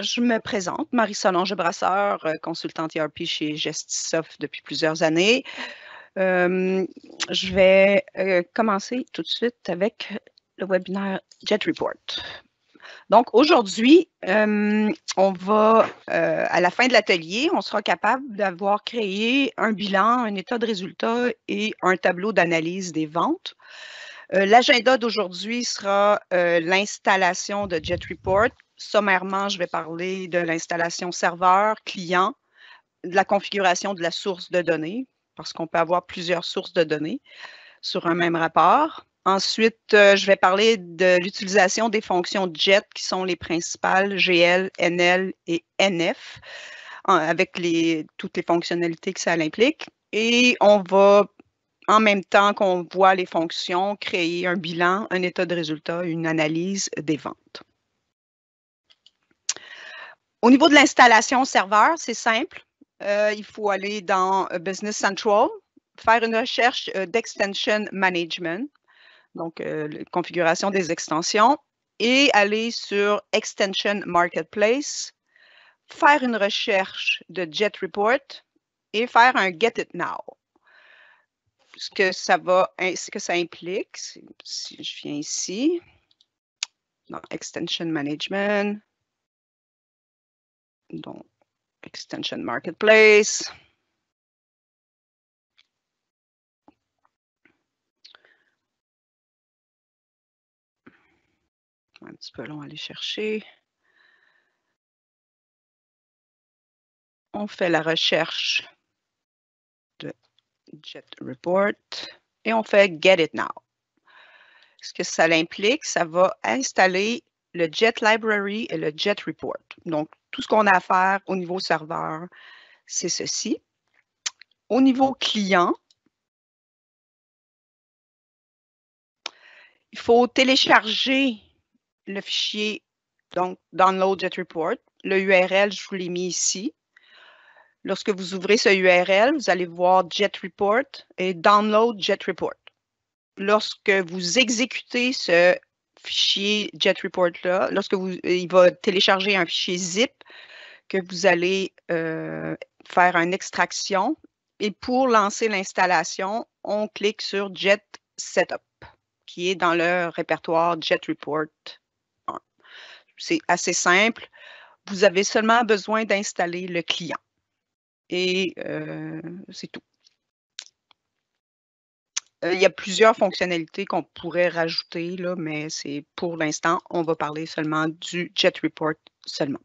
Je me présente, Marie-Solange Brasseur, euh, consultante ERP chez Gestisoft depuis plusieurs années. Euh, je vais euh, commencer tout de suite avec le webinaire Jet Report. Donc, aujourd'hui, euh, on va, euh, à la fin de l'atelier, on sera capable d'avoir créé un bilan, un état de résultat et un tableau d'analyse des ventes. Euh, l'agenda d'aujourd'hui sera l'installation de JetReport. Sommairement, je vais parler de l'installation serveur, client, de la configuration de la source de données, parce qu'on peut avoir plusieurs sources de données sur un même rapport. Ensuite, euh, je vais parler de l'utilisation des fonctions JET qui sont les principales, GL, NL et NF, avec toutes les fonctionnalités que ça implique. Et on va, en même temps qu'on voit les fonctions, créer un bilan, un état de résultat, une analyse des ventes. Au niveau de l'installation serveur, c'est simple. Euh, il faut aller dans euh, Business Central, faire une recherche d'Extension Management donc euh, configuration des extensions, et aller sur Extension Marketplace, faire une recherche de Jet Report et faire un Get It Now. Ce que ça ce que ça implique, si je viens ici, dans Extension Management, donc Extension Marketplace, un petit peu long à aller chercher. On fait la recherche de Jet et on fait Get It Now. Ce que ça implique, ça va installer le Jet Library et le Jet Report. Donc, tout ce qu'on a à faire au niveau serveur, c'est ceci. Au niveau client, il faut télécharger le fichier, donc Download Jet Report. Le URL, je vous l'ai mis ici. Lorsque vous ouvrez ce URL, vous allez voir JetReport » et Download Jet Report. Lorsque vous exécutez ce fichier Jet Report-là, lorsque vous, il va télécharger un fichier zip que vous allez euh, faire une extraction. Et pour lancer l'installation, on clique sur Jet Setup, qui est dans le répertoire Jet c'est assez simple. Vous avez seulement besoin d'installer le client. Et euh, c'est tout. Euh, il y a plusieurs fonctionnalités qu'on pourrait rajouter, là, mais c'est pour l'instant, on va parler seulement du Jet Report seulement.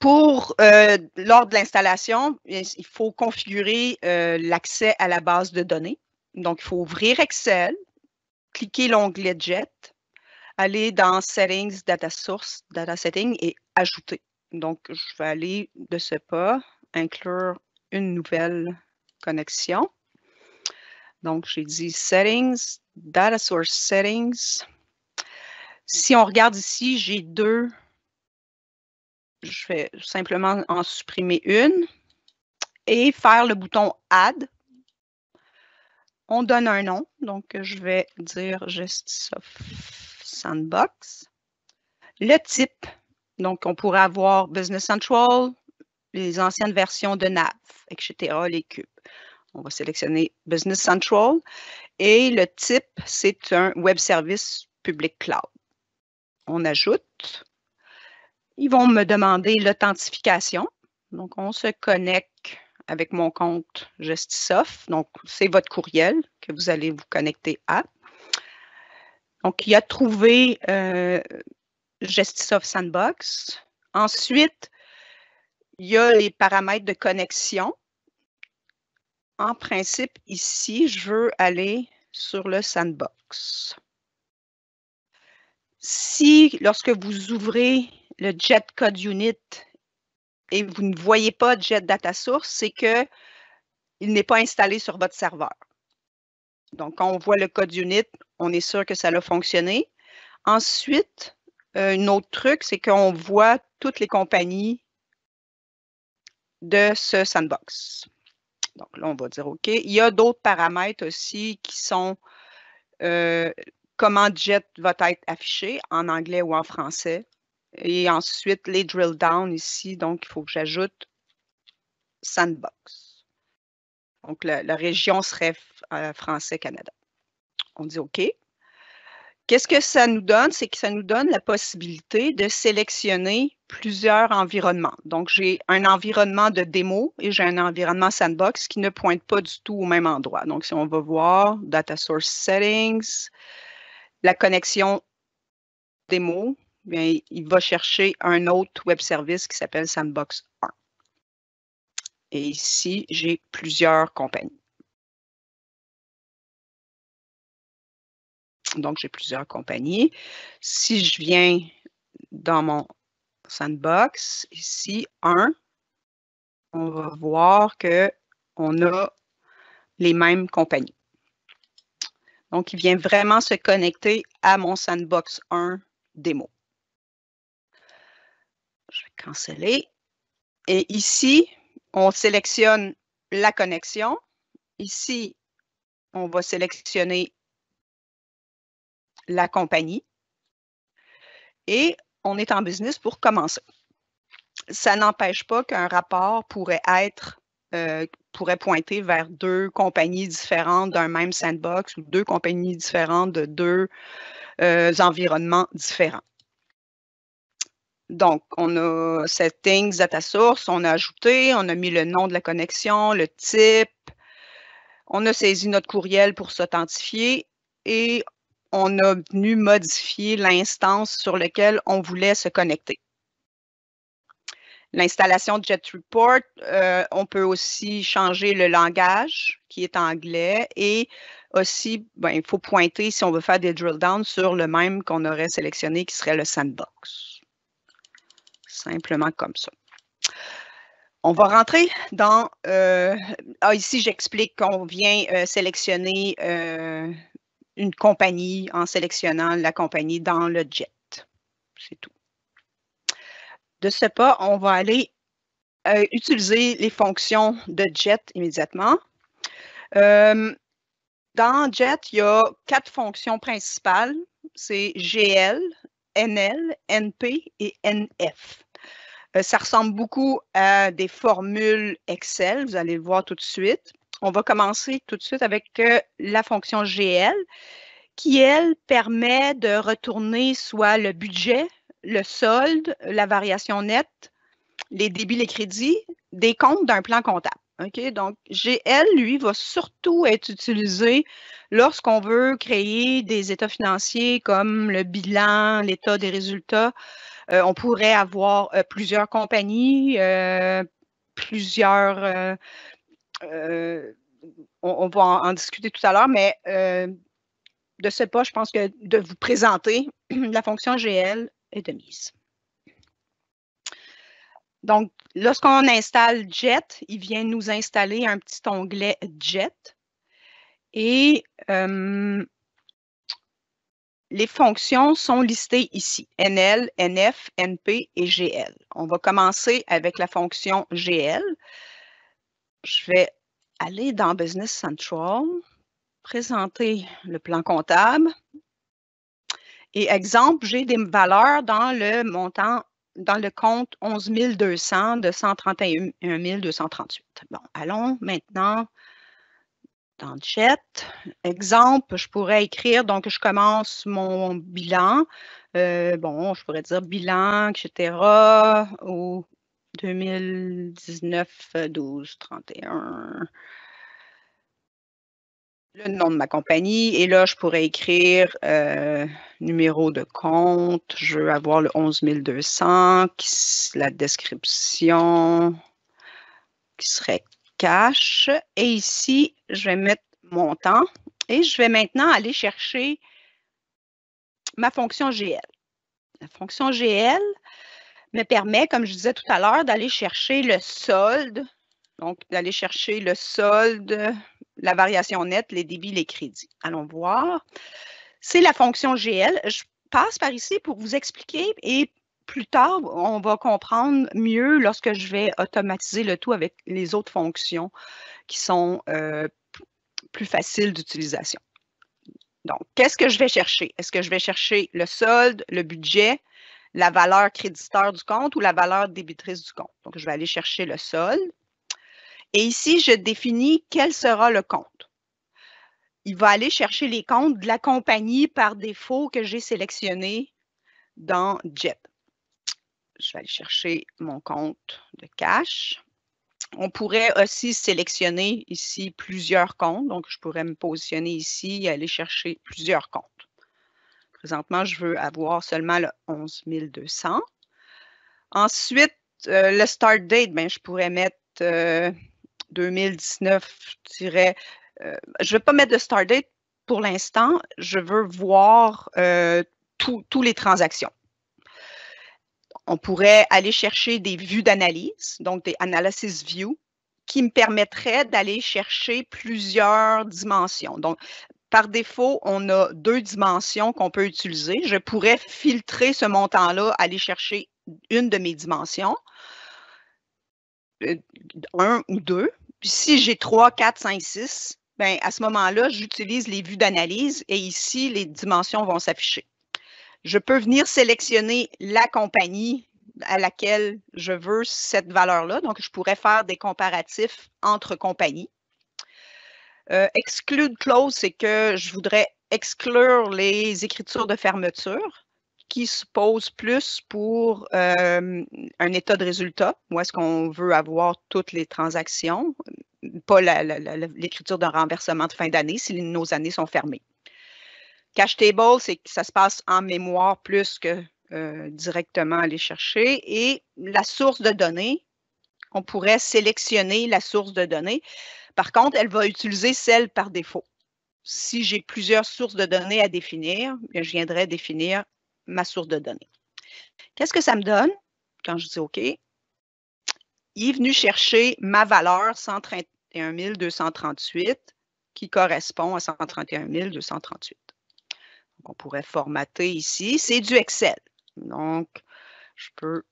Pour, euh, lors de l'installation, il faut configurer euh, l'accès à la base de données. Donc, il faut ouvrir Excel, cliquer l'onglet Jet, aller dans Settings, Data Source, Data Settings » et Ajouter. Donc, je vais aller de ce pas, inclure une nouvelle connexion. Donc, j'ai dit Settings, Data Source Settings. Si on regarde ici, j'ai deux. Je vais simplement en supprimer une et faire le bouton Add. On donne un nom, donc je vais dire justice Sandbox. Le type, donc on pourrait avoir Business Central, les anciennes versions de NAV, etc., les cubes. On va sélectionner Business Central et le type, c'est un web service public cloud. On ajoute. Ils vont me demander l'authentification. Donc, on se connecte avec mon compte Gestisoft. Donc, c'est votre courriel que vous allez vous connecter à. Donc, il a trouvé euh, Gestisoft Sandbox. Ensuite, il y a les paramètres de connexion. En principe, ici, je veux aller sur le sandbox. Si, lorsque vous ouvrez le Jet Code Unit et vous ne voyez pas Jet Data Source, c'est qu'il n'est pas installé sur votre serveur. Donc, on voit le code unit, on est sûr que ça a fonctionné. Ensuite, un autre truc, c'est qu'on voit toutes les compagnies de ce sandbox. Donc là, on va dire OK. Il y a d'autres paramètres aussi qui sont euh, comment JET va être affiché en anglais ou en français. Et ensuite, les drill down ici. Donc, il faut que j'ajoute sandbox. Donc, la, région serait euh, français-Canada. On dit OK. Qu'est-ce que ça nous donne? C'est que ça nous donne la possibilité de sélectionner plusieurs environnements. Donc, j'ai un environnement de démo et j'ai un environnement sandbox qui ne pointe pas du tout au même endroit. Donc, si on va voir Data Source Settings, la connexion démo, il va chercher un autre web service qui s'appelle Sandbox 1. Et ici, j'ai plusieurs compagnies. donc j'ai plusieurs compagnies. Si je viens dans mon sandbox, ici, un, on va voir qu'on a les mêmes compagnies. Donc, il vient vraiment se connecter à mon sandbox 1 démo. Je vais canceller. Et ici, on sélectionne la connexion. Ici, on va sélectionner la compagnie et on est en business pour commencer. Ça n'empêche pas qu'un rapport pourrait être euh, pourrait pointer vers deux compagnies différentes d'un même sandbox ou deux compagnies différentes de deux euh, environnements différents. Donc, on a settings, data source, on a ajouté, on a mis le nom de la connexion, le type, on a saisi notre courriel pour s'authentifier et on a venu modifier l'instance sur laquelle on voulait se connecter. L'installation de JetReport, euh, on peut aussi changer le langage qui est anglais et aussi, ben, il faut pointer si on veut faire des drill downs sur le même qu'on aurait sélectionné qui serait le sandbox. Simplement comme ça. On va rentrer dans, euh, ah, ici j'explique qu'on vient euh, sélectionner une compagnie en sélectionnant la compagnie dans le jet. C'est tout. De ce pas, on va aller euh, utiliser les fonctions de jet immédiatement. Euh, dans JET, il y a quatre fonctions principales. C'est GL, NL, NP et NF. Euh, ça ressemble beaucoup à des formules Excel, vous allez le voir tout de suite. On va commencer tout de suite avec euh, la fonction GL qui, elle, permet de retourner soit le budget, le solde, la variation nette, les débits, les crédits, des comptes d'un plan comptable. OK? Donc, GL, lui, va surtout être utilisé lorsqu'on veut créer des états financiers comme le bilan, l'état des résultats. Euh, on pourrait avoir euh, plusieurs compagnies, plusieurs euh, on, va en, discuter tout à l'heure, mais euh, de ce pas, je pense que de vous présenter la fonction GL est de mise. Donc, lorsqu'on installe Jet, il vient nous installer un petit onglet Jet. Et euh, les fonctions sont listées ici, NL, NF, NP et GL. On va commencer avec la fonction GL je vais aller dans Business Central, présenter le plan comptable. Et exemple, j'ai des valeurs dans le montant, dans le compte 11 200 de 131 238. Bon, allons maintenant dans le chat. Exemple, je pourrais écrire, donc je commence mon bilan. Euh, bon, je pourrais dire bilan, etc. ou 2019, 12, 31. Le nom de ma compagnie. Et là, je pourrais écrire euh, numéro de compte. Je veux avoir le 11200, la description qui serait cash. Et ici, je vais mettre mon temps. Et je vais maintenant aller chercher ma fonction GL. La fonction GL, me permet, comme je disais tout à l'heure, d'aller chercher le solde, donc d'aller chercher le solde, la variation nette, les débits, les crédits. Allons voir. C'est la fonction GL. Je passe par ici pour vous expliquer et plus tard, on va comprendre mieux lorsque je vais automatiser le tout avec les autres fonctions qui sont euh, plus faciles d'utilisation. Donc, qu'est-ce que je vais chercher? Est-ce que je vais chercher le solde, le budget, la valeur créditeur du compte ou la valeur débitrice du compte. Donc, je vais aller chercher le sol. Et ici, je définis quel sera le compte. Il va aller chercher les comptes de la compagnie par défaut que j'ai sélectionné dans JET. Je vais aller chercher mon compte de cash. On pourrait aussi sélectionner ici plusieurs comptes. Donc, je pourrais me positionner ici et aller chercher plusieurs comptes. Présentement, je veux avoir seulement le 11 200. Ensuite, euh, le start date, ben, je pourrais mettre 2019, euh, euh, je ne vais pas mettre de start date pour l'instant. Je veux voir tous les transactions. On pourrait aller chercher des vues d'analyse, donc des analysis view, qui me permettraient d'aller chercher plusieurs dimensions. Donc, par défaut, on a deux dimensions qu'on peut utiliser. Je pourrais filtrer ce montant-là, aller chercher une de mes dimensions, euh, un ou deux. Puis si j'ai trois, quatre, cinq, six, bien, à ce moment-là, j'utilise les vues d'analyse et ici, les dimensions vont s'afficher. Je peux venir sélectionner la compagnie à laquelle je veux cette valeur-là. Donc, je pourrais faire des comparatifs entre compagnies. Euh, exclude clause, c'est que je voudrais exclure les écritures de fermeture qui se posent plus pour euh, un état de résultat, où est-ce qu'on veut avoir toutes les transactions, pas l'écriture d'un renversement de fin d'année si nos années sont fermées. Cash table, c'est que ça se passe en mémoire plus que euh, directement aller chercher. Et la source de données, on pourrait sélectionner la source de données. Par contre, elle va utiliser celle par défaut. Si j'ai plusieurs sources de données à définir, je viendrai définir ma source de données. Qu'est-ce que ça me donne quand je dis OK? Il est venu chercher ma valeur 131 238 qui correspond à 131 238. on pourrait formater ici. C'est du Excel. Donc, je peux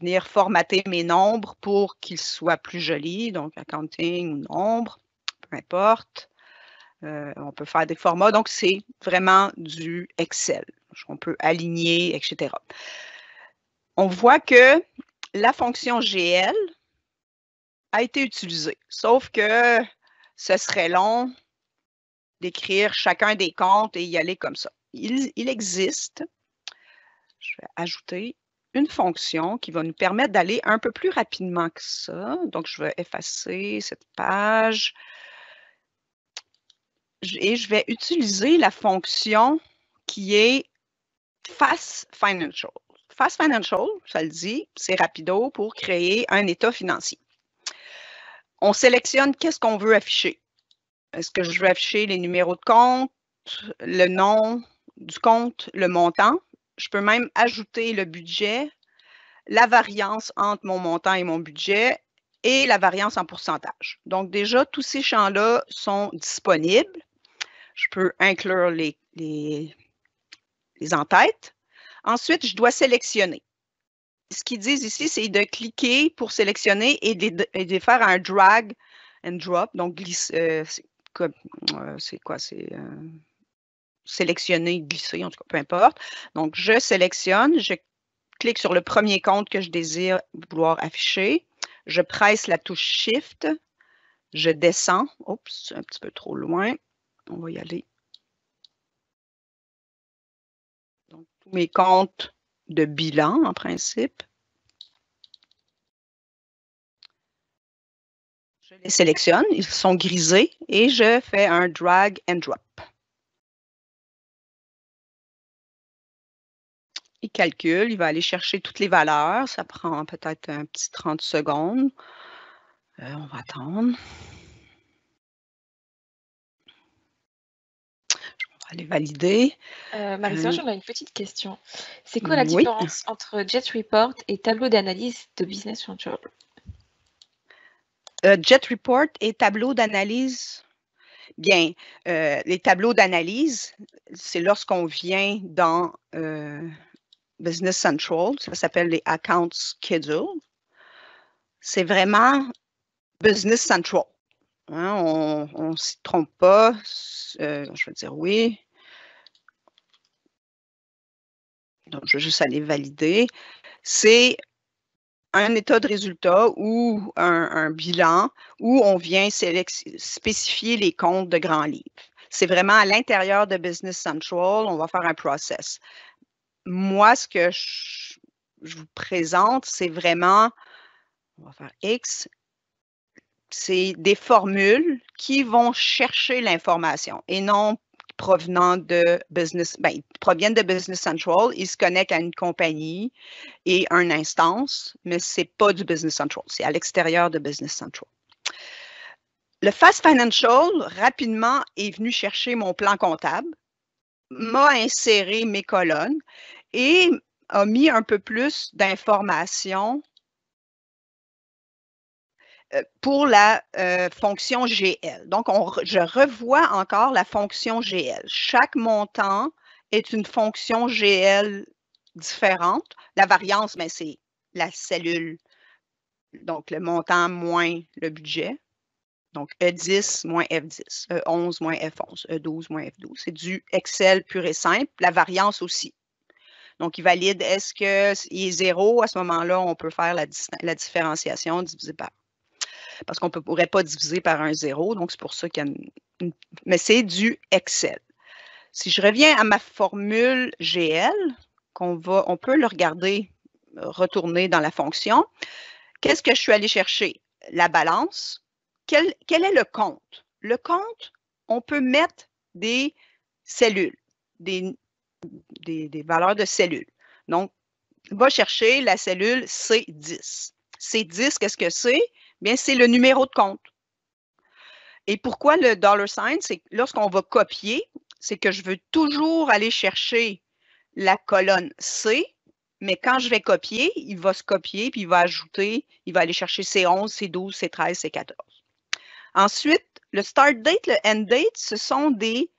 venir formater mes nombres pour qu'ils soient plus jolis, donc accounting ou nombre, peu importe. Euh, on peut faire des formats, donc c'est vraiment du Excel. On peut aligner, etc. On voit que la fonction GL a été utilisée, sauf que ce serait long d'écrire chacun des comptes et y aller comme ça. il existe, je vais ajouter une fonction qui va nous permettre d'aller un peu plus rapidement que ça. Donc, je vais effacer cette page et je vais utiliser la fonction qui est Fast Financial. Fast Financial, ça le dit, c'est rapido pour créer un état financier. On sélectionne qu'est-ce qu'on veut afficher. Est-ce que je veux afficher les numéros de compte, le nom du compte, le montant? je peux même ajouter le budget, la variance entre mon montant et mon budget et la variance en pourcentage. Donc déjà, tous ces champs-là sont disponibles. Je peux inclure les, les, les entêtes. Ensuite, je dois sélectionner. Ce qu'ils disent ici, c'est de cliquer pour sélectionner et de, faire un drag and drop, donc glisse, euh, euh, c'est quoi, c'est euh, sélectionner, glisser, en tout cas, peu importe. Donc, je sélectionne, je clique sur le premier compte que je désire vouloir afficher. Je presse la touche Shift. Je descends. Oups, un petit peu trop loin. On va y aller. Donc, tous mes comptes de bilan, en principe. Je les sélectionne, ils sont grisés et je fais un drag and drop. il calcule, il va aller chercher toutes les valeurs. Ça prend peut-être un petit 30 secondes. Euh, on va attendre. On va aller valider. Euh, marie on euh. une petite question. C'est quoi la différence entre Jet Report et tableau d'analyse de Business Euh, Jet Report et tableau d'analyse Bien, les tableaux d'analyse, c'est lorsqu'on vient dans Business Central. Ça s'appelle les Account Schedule. C'est vraiment Business Central. Hein, on ne s'y trompe pas. Euh, je vais dire oui. Donc, je vais juste aller valider. C'est un état de résultat ou un, un bilan où on vient spécifier les comptes de grands livres. C'est vraiment à l'intérieur de Business Central, on va faire un process moi, ce que je, vous présente, c'est vraiment, on va faire X, c'est des formules qui vont chercher l'information et non provenant de business, ben, proviennent de Business Central, ils se connectent à une compagnie et une instance, mais ce n'est pas du Business Central, c'est à l'extérieur de Business Central. Le Fast Financial, rapidement, est venu chercher mon plan comptable m'a inséré mes colonnes et a mis un peu plus d'informations euh, pour la euh, fonction GL. Donc, je revois encore la fonction GL. Chaque montant est une fonction GL différente. La variance, mais ben, c'est la cellule, donc le montant moins le budget. Donc, E10 moins F10, E11 moins F11, E12 moins F12. C'est du Excel pur et simple. La variance aussi. Donc, il valide est-ce qu'il est zéro. À ce moment-là, on peut faire la, différenciation divisée par. Parce qu'on ne pourrait pas diviser par un zéro. Donc, c'est pour ça qu'il y a Mais c'est du Excel. Si je reviens à ma formule GL, qu'on va, on peut le regarder retourner dans la fonction. Qu'est-ce que je suis allé chercher? La balance quel, est le compte? Le compte, on peut mettre des cellules, des, valeurs de cellules. Donc, va chercher la cellule C10. C10, qu'est-ce que c'est? Bien, c'est le numéro de compte. Et pourquoi le dollar sign? C'est lorsqu'on va copier, c'est que je veux toujours aller chercher la colonne C, mais quand je vais copier, il va se copier, puis il va ajouter, il va aller chercher C11, C12, C13, C14. Ensuite, le start date, le end date, ce sont des,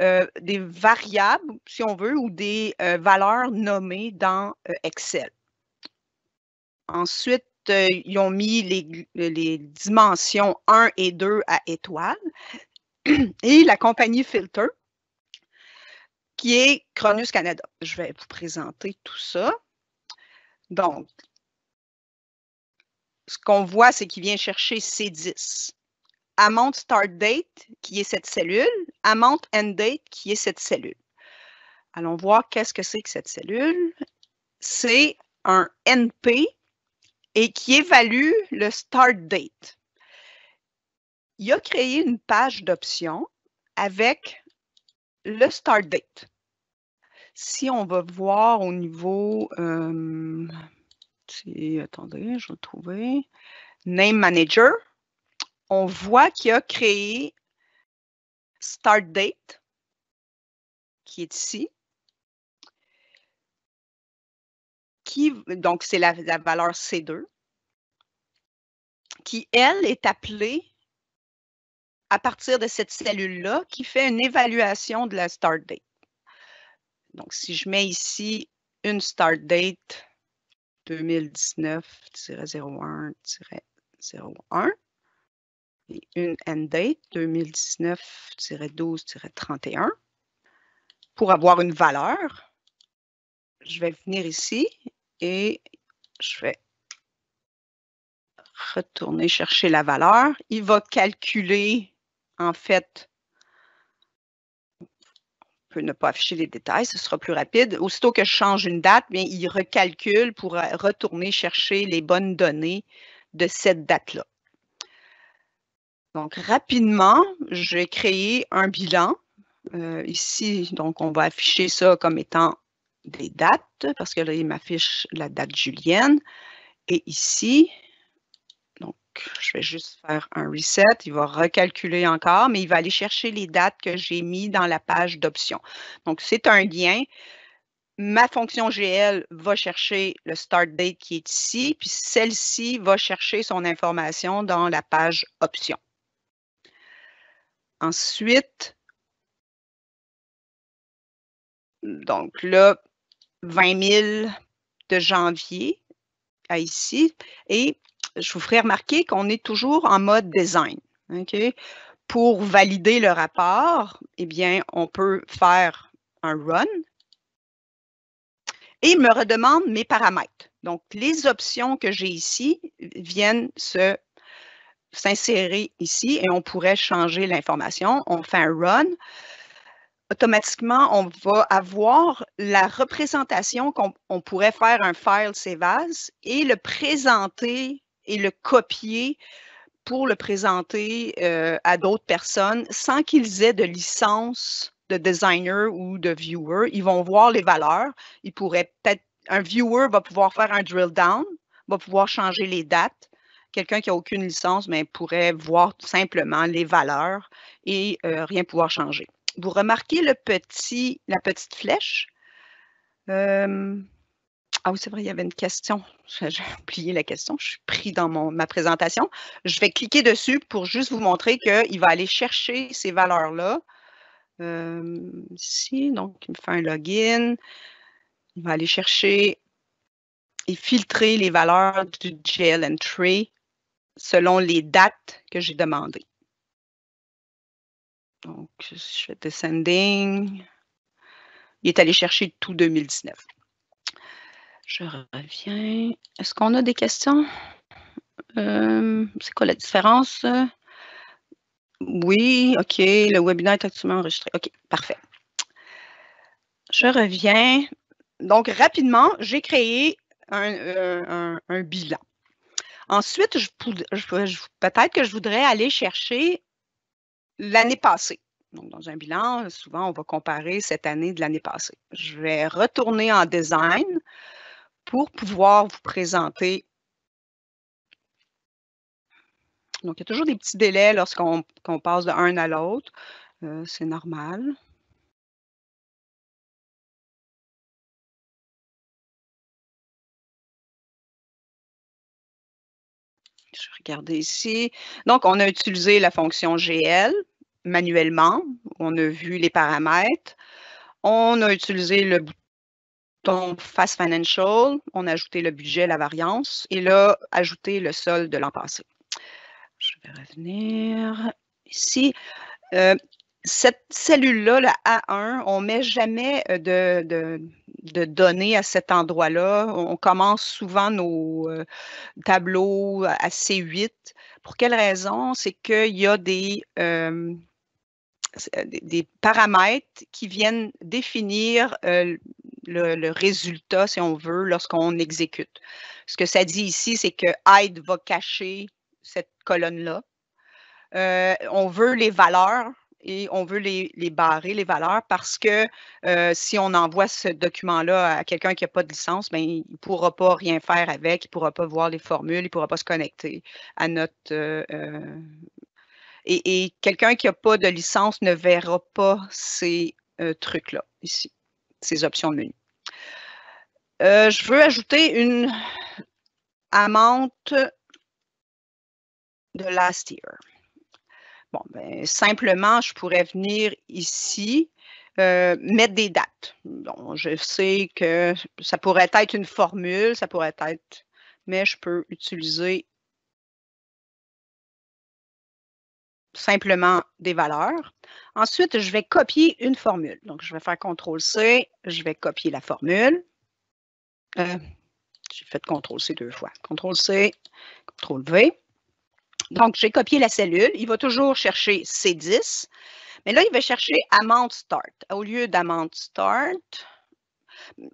euh, variables, si on veut, ou des euh, valeurs nommées dans euh, Excel. Ensuite, ils ont mis les, dimensions 1 et 2 à étoile. et la compagnie Filter, qui est Cronus Canada. Je vais vous présenter tout ça. Donc, ce qu'on voit, c'est qu'il vient chercher C10 amount start date, qui est cette cellule, amount end date, qui est cette cellule. Allons voir qu'est-ce que c'est que cette cellule. C'est un NP et qui évalue le start date. Il a créé une page d'options avec le start date. Si on va voir au niveau, euh, attendez, je vais trouver, name manager, on voit qu'il a créé Start Date, qui est ici. Qui, donc, c'est la, la valeur C2, qui, elle, est appelée à partir de cette cellule-là qui fait une évaluation de la start date. Donc, si je mets ici une start date 2019-01-01, une end date 2019-12-31 pour avoir une valeur. Je vais venir ici et je vais retourner chercher la valeur. Il va calculer, en fait, on peut ne pas afficher les détails, ce sera plus rapide. Aussitôt que je change une date, bien, il recalcule pour euh, retourner chercher les bonnes données de cette date-là. Donc, rapidement, j'ai créé un bilan. Euh, ici, donc, on va afficher ça comme étant des dates, parce que là, il m'affiche la date julienne. Et ici, donc, je vais juste faire un reset. Il va recalculer encore, mais il va aller chercher les dates que j'ai mis dans la page d'options. Donc, c'est un lien. Ma fonction GL va chercher le start date qui est ici, puis celle-ci va chercher son information dans la page options. Ensuite, donc là, 20 000 de janvier à ici. Et je vous ferai remarquer qu'on est toujours en mode design. Pour valider le rapport, eh bien, on peut faire un run et me redemande mes paramètres. Donc, les options que j'ai ici viennent se s'insérer ici et on pourrait changer l'information. On fait un run. Automatiquement, on va avoir la représentation qu'on pourrait faire un file CVAS et le présenter et le copier pour le présenter euh, à d'autres personnes sans qu'ils aient de licence de designer ou de viewer. Ils vont voir les valeurs. Ils pourraient peut-être, un viewer va pouvoir faire un drill down, va pouvoir changer les dates, quelqu'un qui n'a aucune licence mais ben, pourrait voir tout simplement les valeurs et euh, rien pouvoir changer. Vous remarquez le petit, la petite flèche? Euh, ah oui, c'est vrai, il y avait une question. J'ai oublié la question. Je suis pris dans ma présentation. Je vais cliquer dessus pour juste vous montrer qu'il va aller chercher ces valeurs-là. Euh, ici, donc, il me fait un login. Il va aller chercher et filtrer les valeurs du GL entry selon les dates que j'ai demandées. Donc, je fais descending. Il est allé chercher tout 2019. Je reviens. Est-ce qu'on a des questions? Euh, c'est quoi la différence? Oui, OK. Le webinaire est actuellement enregistré. OK, parfait. Je reviens. Donc, rapidement, j'ai créé un euh, bilan. Ensuite, peut-être que je voudrais aller chercher l'année passée. Donc, dans un bilan, souvent, on va comparer cette année de l'année passée. Je vais retourner en design pour pouvoir vous présenter. Donc, il y a toujours des petits délais lorsqu'on passe de un à l'autre. Euh, c'est normal. je vais regarder ici. Donc, on a utilisé la fonction GL manuellement. On a vu les paramètres. On a utilisé le bouton Fast Financial. On a ajouté le budget, la variance. Et là, ajouté le solde de l'an passé. Je vais revenir ici. Euh, cette cellule-là, la A1, on ne met jamais euh, de de donner à cet endroit-là. On commence souvent nos euh, tableaux à C8. Pour quelle raison? C'est qu'il y a des, euh, euh, des paramètres qui viennent définir le, le, résultat, si on veut, lorsqu'on exécute. Ce que ça dit ici, c'est que hide va cacher cette colonne-là. on veut les valeurs et on veut les, barrer, les valeurs, parce que euh, si on envoie ce document-là à quelqu'un qui n'a pas de licence, ben il ne pourra pas rien faire avec, il ne pourra pas voir les formules, il ne pourra pas se connecter à notre... Euh, euh, et, quelqu'un qui n'a pas de licence ne verra pas ces trucs-là ici, ces options de menu. je veux ajouter une amende de last year. Ben, simplement, je pourrais venir ici, euh, mettre des dates. Donc, je sais que ça pourrait être une formule, ça pourrait être, mais je peux utiliser simplement des valeurs. Ensuite, je vais copier une formule. Donc, je vais faire CTRL-C, je vais copier la formule. Euh, j'ai fait CTRL-C deux fois. CTRL-C, CTRL-V. Donc, j'ai copié la cellule. Il va toujours chercher C10. Mais là, il va chercher amount start. Au lieu d'amount start,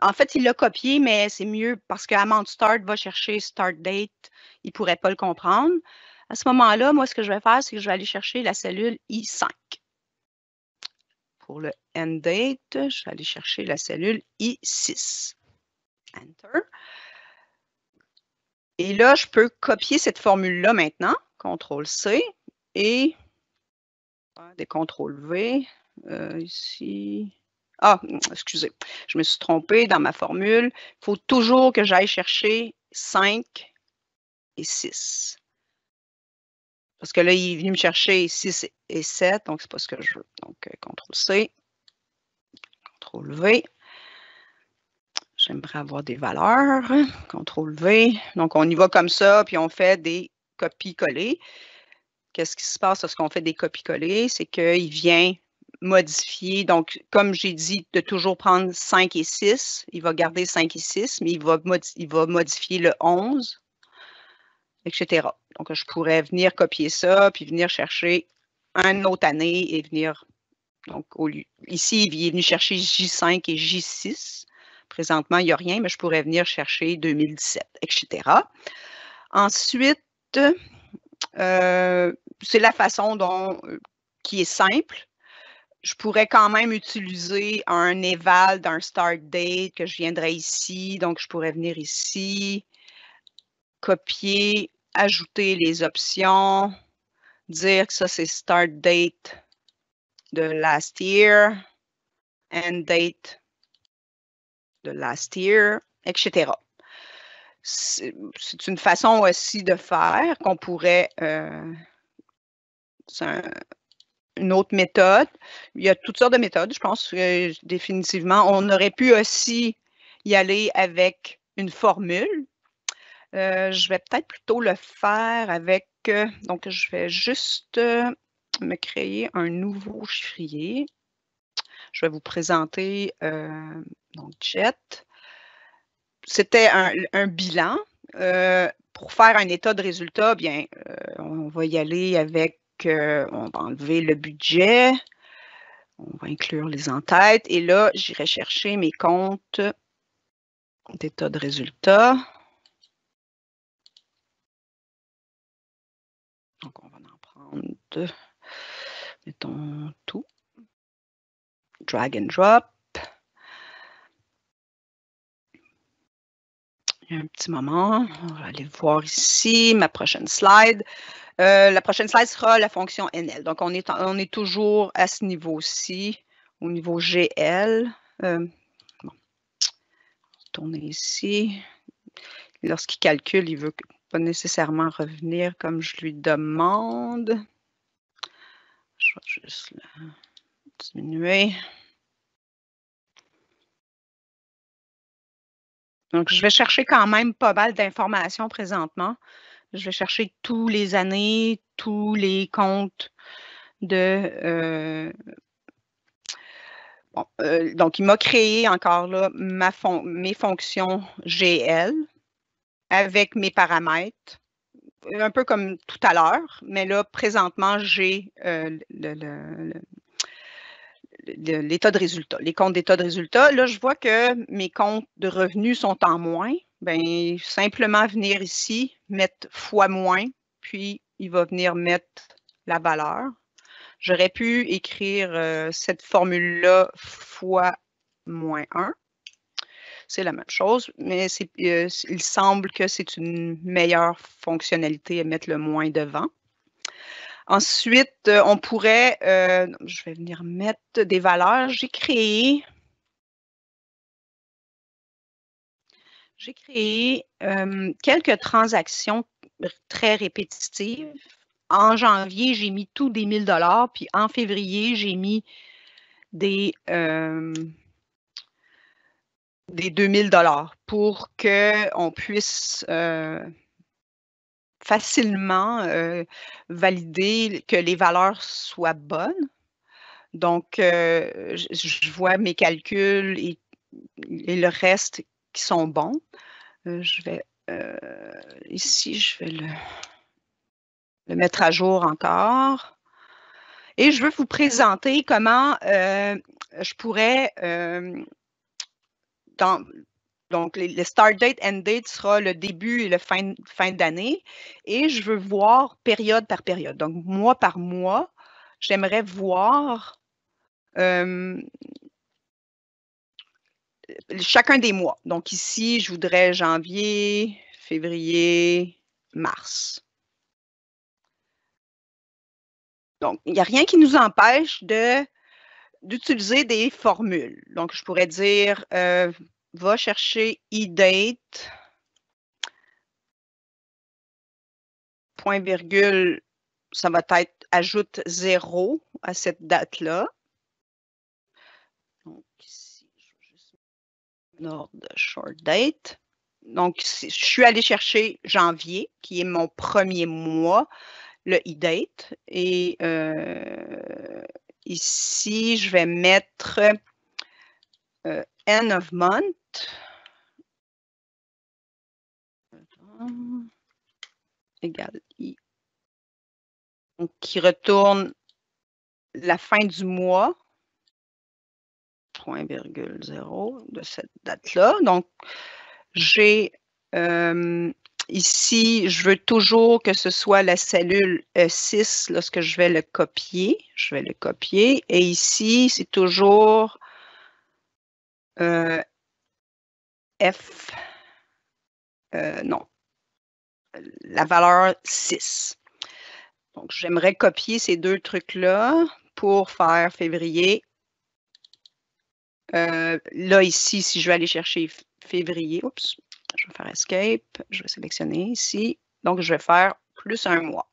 en fait, il l'a copié, mais c'est mieux parce que amount start va chercher start date. Il ne pourrait pas le comprendre. À ce moment-là, moi, ce que je vais faire, c'est que je vais aller chercher la cellule I5. Pour le end date, je vais aller chercher la cellule I6. Enter. Et là, je peux copier cette formule-là maintenant. CTRL-C et des CTRL-V euh, ici. Ah, excusez, je me suis trompée dans ma formule. Il faut toujours que j'aille chercher 5 et 6. Parce que là, il est venu me chercher 6 et 7, donc c'est pas ce que je veux. Donc, euh, CTRL-C, CTRL-V. J'aimerais avoir des valeurs. CTRL-V. Donc, on y va comme ça, puis on fait des copie-coller. Qu'est-ce qui se passe lorsqu'on fait des copies-coller? C'est qu'il vient modifier. Donc, comme j'ai dit, de toujours prendre 5 et 6, il va garder 5 et 6, mais il va, va modifier le 11, etc. Donc, je pourrais venir copier ça, puis venir chercher une autre année et venir. Donc, ici, il est venu chercher J5 et J6. Présentement, il n'y a rien, mais je pourrais venir chercher 2017, etc. Ensuite, euh, c'est la façon dont, euh, qui est simple. Je pourrais quand même utiliser un éval d'un start date que je viendrais ici. Donc, je pourrais venir ici, copier, ajouter les options, dire que ça, c'est start date de last year, end date de last year, etc c'est une façon aussi de faire qu'on pourrait. Euh, c'est une autre méthode. Il y a toutes sortes de méthodes, je pense, que, euh, définitivement. On aurait pu aussi y aller avec une formule. Euh, je vais peut-être plutôt le faire avec. donc, je vais juste me créer un nouveau chiffrier. Je vais vous présenter donc Jet c'était un, bilan. Euh, pour faire un état de résultat, bien, euh, on va y aller avec, euh, on va enlever le budget, on va inclure les entêtes, et là, j'irai chercher mes comptes d'état de résultat. Donc, on va en prendre, mettons tout, drag and drop. un petit moment. On va aller voir ici ma prochaine slide. Euh, la prochaine slide sera la fonction NL. Donc, on est, on est toujours à ce niveau-ci, au niveau GL. Euh, bon. Tourner ici. Lorsqu'il calcule, il ne veut pas nécessairement revenir comme je lui demande. Je vais juste le diminuer. Donc, je vais chercher quand même pas mal d'informations présentement. Je vais chercher tous les années, tous les comptes de. Euh, bon, euh, donc, il m'a créé encore là ma mes fonctions GL avec mes paramètres, un peu comme tout à l'heure, mais là, présentement, j'ai euh, le l'état de résultat, les comptes d'état de résultat. Là, je vois que mes comptes de revenus sont en moins. Bien, simplement venir ici, mettre fois moins, puis il va venir mettre la valeur. J'aurais pu écrire euh, cette formule-là fois moins 1. C'est la même chose, mais euh, il semble que c'est une meilleure fonctionnalité à mettre le moins devant. Ensuite, euh, on pourrait, euh, je vais venir mettre des valeurs. J'ai créé, j'ai créé euh, quelques transactions très répétitives. En janvier, j'ai mis tout des 1000 dollars, puis en février, j'ai mis des euh, des 2000 dollars pour qu'on puisse facilement valider que les valeurs soient bonnes. Donc, je, vois mes calculs et, le reste qui sont bons. je vais ici, je vais le, le, mettre à jour encore. Et je veux vous présenter comment je pourrais dans, donc, le start date, end date sera le début et le fin, fin d'année. Et je veux voir période par période. Donc, mois par mois, j'aimerais voir euh, chacun des mois. Donc, ici, je voudrais janvier, février, mars. Donc, il n'y a rien qui nous empêche de d'utiliser des formules. Donc, je pourrais dire euh, va chercher E-Date, point virgule, ça va être ajoute 0 à cette date-là. Donc ici, je vais juste de short date. Donc, je suis allée chercher janvier, qui est mon premier mois, le e-date. Et euh, ici, je vais mettre euh, end of month égal I. Donc, qui retourne la fin du mois, point de cette date-là. Donc, j'ai euh, ici, je veux toujours que ce soit la cellule 6 e lorsque je vais le copier. Je vais le copier. Et ici, c'est toujours euh, F. Euh, non. La valeur 6. Donc, j'aimerais copier ces deux trucs-là pour faire février. Euh, là, ici, si je vais aller chercher février, oups, je vais faire Escape, je vais sélectionner ici. Donc, je vais faire plus un mois.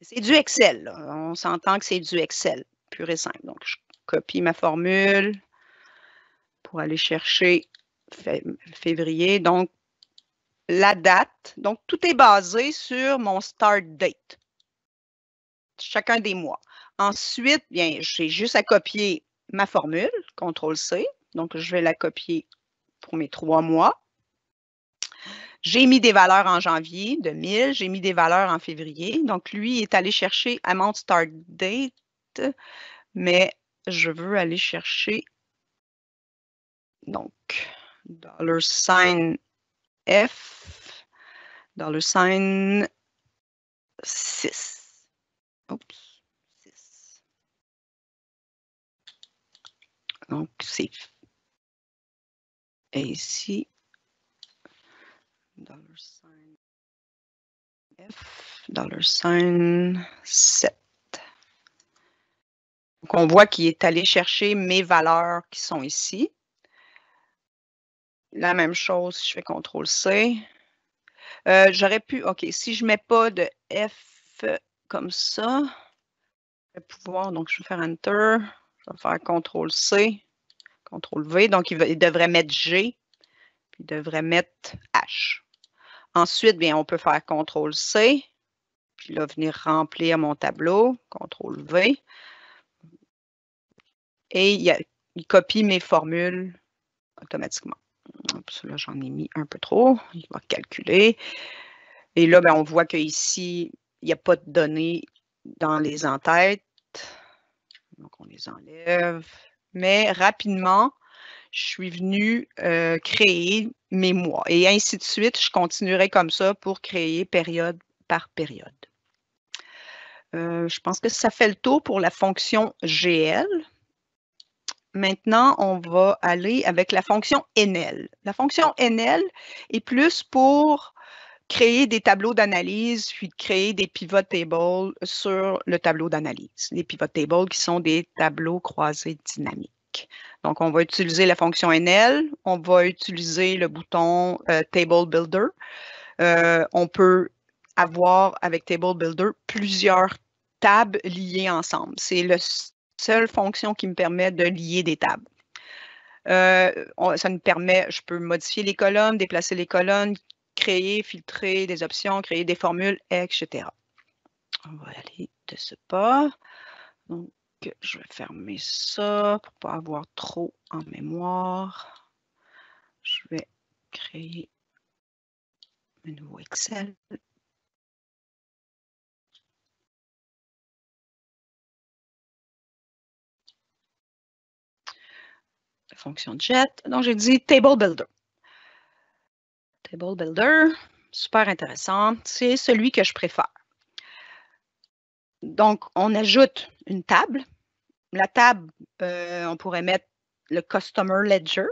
C'est du Excel. On s'entend que c'est du Excel, pur et simple. Donc, je copie ma formule pour aller chercher février. Donc, la date. Donc, tout est basé sur mon start date, chacun des mois. Ensuite, bien, j'ai juste à copier ma formule, CTRL-C. Donc, je vais la copier pour mes trois mois. J'ai mis des valeurs en janvier 2000 j'ai mis des valeurs en février. Donc, lui est allé chercher à mon start date, mais je veux aller chercher. Donc, dollar sign F, dollar sign 6. Oups, 6. Donc, c'est et ici, dollar sign F, dollar sign 7. Donc, on voit qu'il est allé chercher mes valeurs qui sont ici. La même chose, si je fais CTRL C. Euh, j'aurais pu, OK, si je ne mets pas de F comme ça, je vais pouvoir, donc je vais faire Enter, je vais faire CTRL C, CTRL V, donc il, devrait mettre G, puis il devrait mettre H. Ensuite, bien, on peut faire CTRL C, puis là, venir remplir mon tableau, CTRL V. Et il copie mes formules automatiquement. Hum, là, j'en ai mis un peu trop. Il va calculer. Et là, ben, on voit qu'ici, il n'y a pas de données dans les entêtes. Donc, on les enlève. Mais rapidement, je suis venue euh, créer mes mois. Et ainsi de suite, je continuerai comme ça pour créer période par période. Euh, je pense que ça fait le tour pour la fonction GL. Maintenant, on va aller avec la fonction NL. La fonction NL est plus pour créer des tableaux d'analyse, puis créer des pivot tables sur le tableau d'analyse. Les pivot tables qui sont des tableaux croisés dynamiques. Donc, on va utiliser la fonction NL, on va utiliser le bouton euh, Table Builder. Euh, on peut avoir avec Table Builder plusieurs tables liées ensemble. C'est le seule fonction qui me permet de lier des tables. Euh, ça me permet, je peux modifier les colonnes, déplacer les colonnes, créer, filtrer des options, créer des formules, etc. On va aller de ce pas. Donc, je vais fermer ça pour ne pas avoir trop en mémoire. Je vais créer un nouveau Excel. fonction jet. Donc, j'ai dit Table Builder. Table Builder, super intéressant. C'est celui que je préfère. Donc, on ajoute une table. La table, euh, on pourrait mettre le Customer Ledger.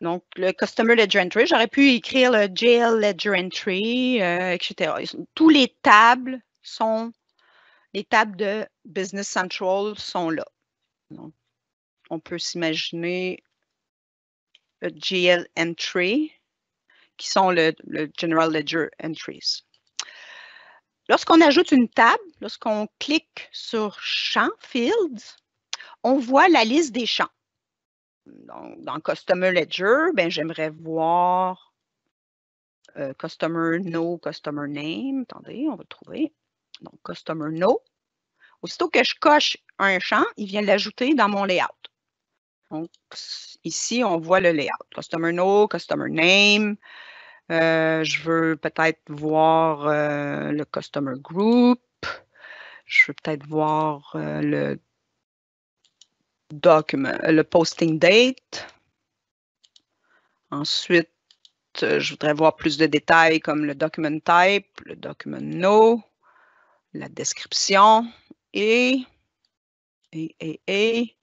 Donc, le Customer Ledger Entry, j'aurais pu écrire le JL Ledger Entry, euh, etc. Tous les tables sont les tables de Business Central sont là. on peut s'imaginer le GL Entry, qui sont le, General Ledger Entries. Lorsqu'on ajoute une table, lorsqu'on clique sur Champ, Fields, on voit la liste des champs. dans Customer Ledger, ben, j'aimerais voir euh, Customer No, Customer Name. Attendez, on va le trouver. Donc, Customer No. Aussitôt que je coche un champ, il vient l'ajouter dans mon layout. Donc, ici, on voit le layout. Customer No, Customer Name. Euh, je veux peut-être voir euh, le Customer Group. Je veux peut-être voir euh, le document, le posting date. Ensuite, je voudrais voir plus de détails comme le document type, le document no la description et, les,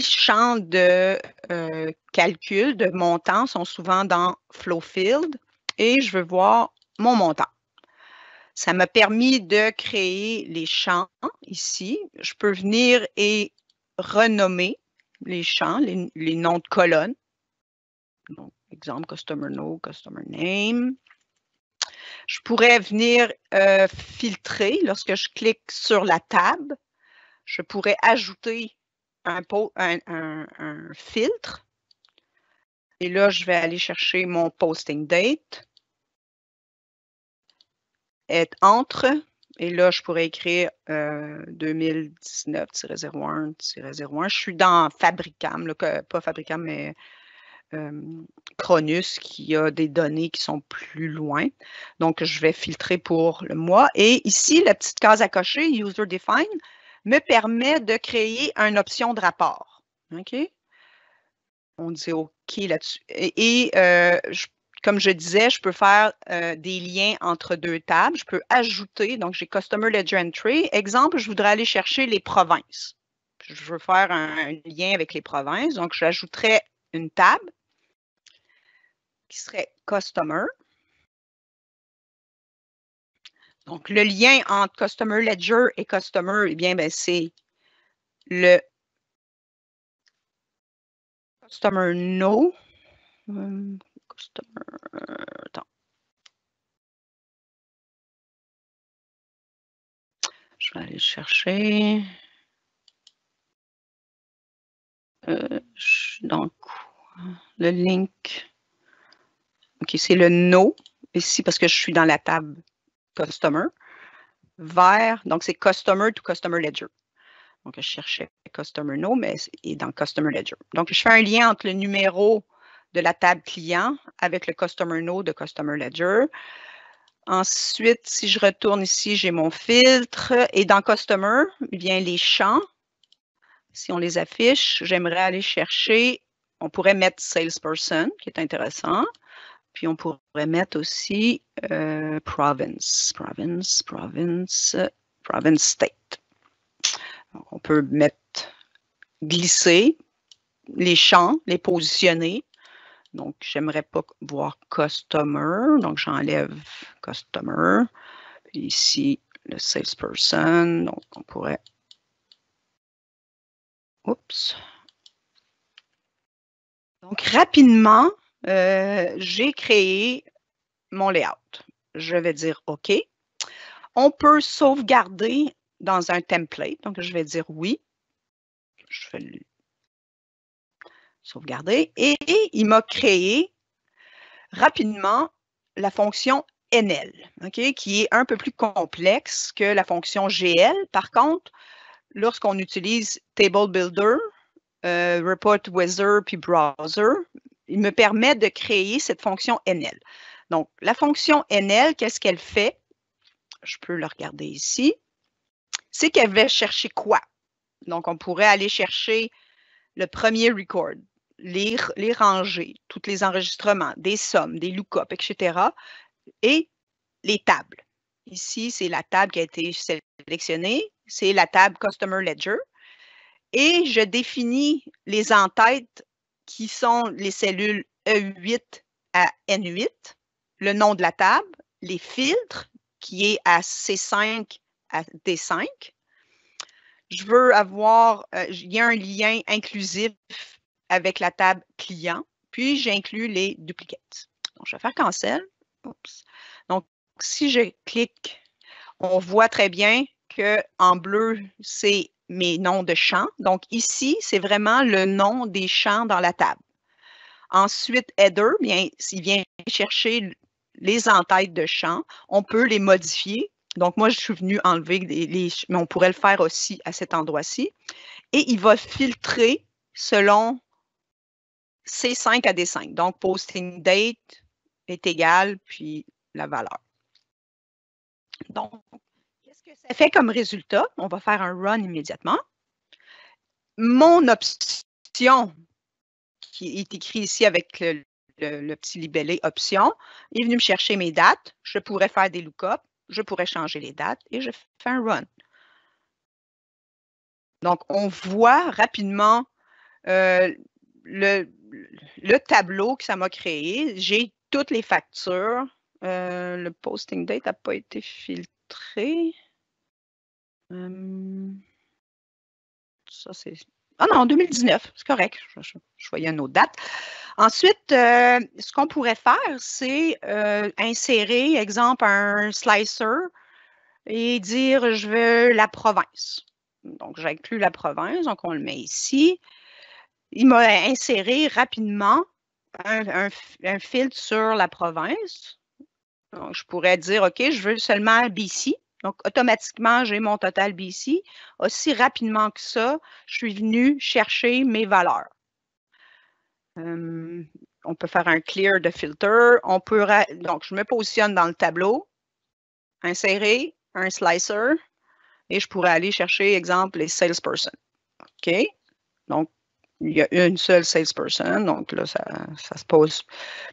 champs de euh, calcul de montant sont souvent dans Flow Field et je veux voir mon montant. Ça m'a permis de créer les champs ici. Je peux venir et renommer les champs, les, noms de colonnes. exemple, Customer No, Customer Name. Je pourrais venir euh, filtrer lorsque je clique sur la table. Je pourrais ajouter un, filtre. Et là, je vais aller chercher mon posting date. Être entre. Et là, je pourrais écrire 2019-01-01. Euh, je suis dans Fabricam, pas Fabricam, mais Cronus qui a des données qui sont plus loin. Donc, je vais filtrer pour le mois. Et ici, la petite case à cocher, User Define, me permet de créer une option de rapport. OK? On dit OK là-dessus. Et, euh, comme je disais, je peux faire euh, des liens entre deux tables. Je peux ajouter, donc j'ai Customer Ledger Entry. Exemple, je voudrais aller chercher les provinces. Je veux faire un, un lien avec les provinces. Donc, j'ajouterais une table qui serait Customer. Donc, le lien entre Customer Ledger et Customer, eh bien, ben, c'est le Customer No. Euh, customer. Je vais aller chercher. Euh, le link. OK, c'est le no, ici, parce que je suis dans la table Customer, vers, donc c'est Customer to Customer Ledger. Donc, je cherchais Customer No, mais est dans Customer Ledger. Donc, je fais un lien entre le numéro de la table client avec le Customer No de Customer Ledger. Ensuite, si je retourne ici, j'ai mon filtre. Et dans Customer, il vient les champs. Si on les affiche, j'aimerais aller chercher. On pourrait mettre Salesperson, qui est intéressant. Puis on pourrait mettre aussi euh, province, province, province, province state. on peut mettre glisser les champs, les positionner. Donc, j'aimerais pas voir customer, donc j'enlève customer. ici, le salesperson, donc on pourrait. Oups. Donc, rapidement, euh, j'ai créé mon layout. Je vais dire OK. On peut sauvegarder dans un template. Donc, je vais dire oui. Je vais sauvegarder. Et, il m'a créé rapidement la fonction NL, qui est un peu plus complexe que la fonction GL. Par contre, lorsqu'on utilise Table Builder, euh, Report Wizard puis Browser, il me permet de créer cette fonction NL. Donc, la fonction NL, qu'est-ce qu'elle fait? Je peux le regarder ici. C'est qu'elle va chercher quoi? Donc, on pourrait aller chercher le premier record, les, les rangées, tous les enregistrements, des sommes, des lookups, etc. Et les tables. Ici, c'est la table qui a été sélectionnée. C'est la table Customer Ledger. Et je définis les entêtes qui sont les cellules E8 à N8, le nom de la table, les filtres, qui est à C5 à D5. Je veux avoir, euh, il y a un lien inclusif avec la table client, puis j'inclus les duplicates. Donc, je vais faire cancel. Donc, si je clique, on voit très bien qu'en bleu, c'est mes noms de champs. Donc ici, c'est vraiment le nom des champs dans la table. Ensuite, header, bien, s'il vient chercher les entêtes de champs, on peut les modifier. Donc moi, je suis venue enlever les, mais on pourrait le faire aussi à cet endroit-ci. Et il va filtrer selon C5 à D5. Donc posting date est égal, puis la valeur. Donc, ça fait comme résultat? On va faire un run immédiatement. Mon option, qui est écrite ici avec le, petit libellé option, est venu me chercher mes dates. Je pourrais faire des lookups, je pourrais changer les dates et je fais un run. Donc, on voit rapidement euh, le, tableau que ça m'a créé. J'ai toutes les factures. Euh, le posting date n'a pas été filtré. Hum, ça, Ah non, 2019, c'est correct. Je, voyais une autre date. Ensuite, euh, ce qu'on pourrait faire, c'est euh, insérer, exemple, un slicer et dire je veux la province. Donc, j'inclus la province, donc on le met ici. Il m'a inséré rapidement un, un filtre sur la province. Donc, je pourrais dire, OK, je veux seulement BC. Donc, automatiquement, j'ai mon total BC. Aussi rapidement que ça, je suis venu chercher mes valeurs. Hum, on peut faire un clear de filter. On peut donc, je me positionne dans le tableau, insérer un slicer, et je pourrais aller chercher, exemple, les salesperson. OK? Donc, il y a une seule salesperson, donc là, ça ne se pose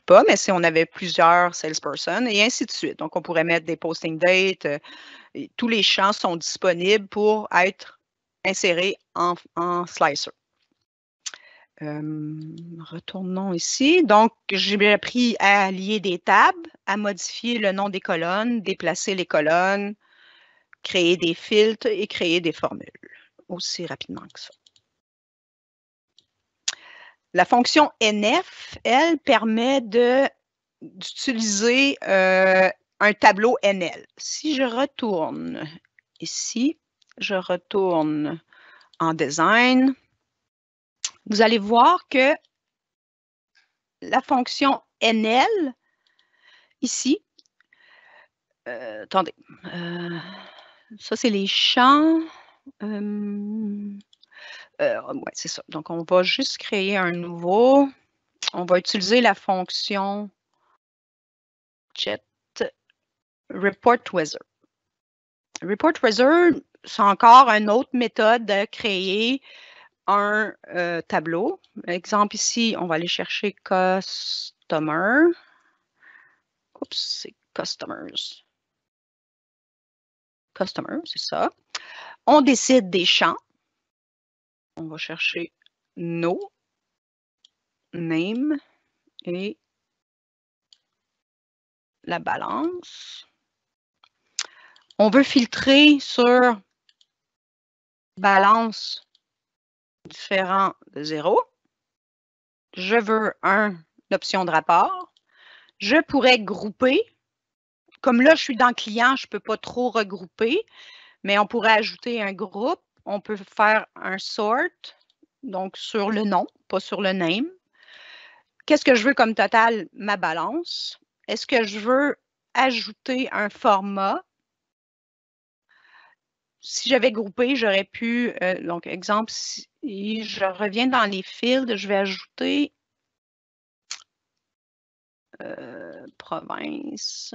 pas, mais si on avait plusieurs salesperson, et ainsi de suite. Donc, on pourrait mettre des posting dates, tous les champs sont disponibles pour être insérés en, slicer. Euh, retournons ici. Donc, j'ai appris à lier des tables, à modifier le nom des colonnes, déplacer les colonnes, créer des filtres et créer des formules aussi rapidement que ça. La fonction NF, elle, permet d'utiliser euh, un tableau NL. Si je retourne ici, je retourne en design, vous allez voir que la fonction NL, ici, euh, attendez, euh, ça c'est les champs. Euh, c'est ça. Donc, on va juste créer un nouveau. On va utiliser la fonction jet Report Weather. Report c'est encore une autre méthode de créer un euh, tableau. Exemple ici, on va aller chercher Customer. Oups, c'est Customers. Customer, c'est ça. On décide des champs. On va chercher No, Name et la balance. On veut filtrer sur balance différent de zéro. Je veux un, option de rapport. Je pourrais grouper. Comme là, je suis dans client, je ne peux pas trop regrouper, mais on pourrait ajouter un groupe. On peut faire un sort, donc sur le nom, pas sur le name. Qu'est-ce que je veux comme total? Ma balance. Est-ce que je veux ajouter un format? si j'avais groupé, j'aurais pu, euh, donc exemple, si je reviens dans les fields, je vais ajouter euh, province.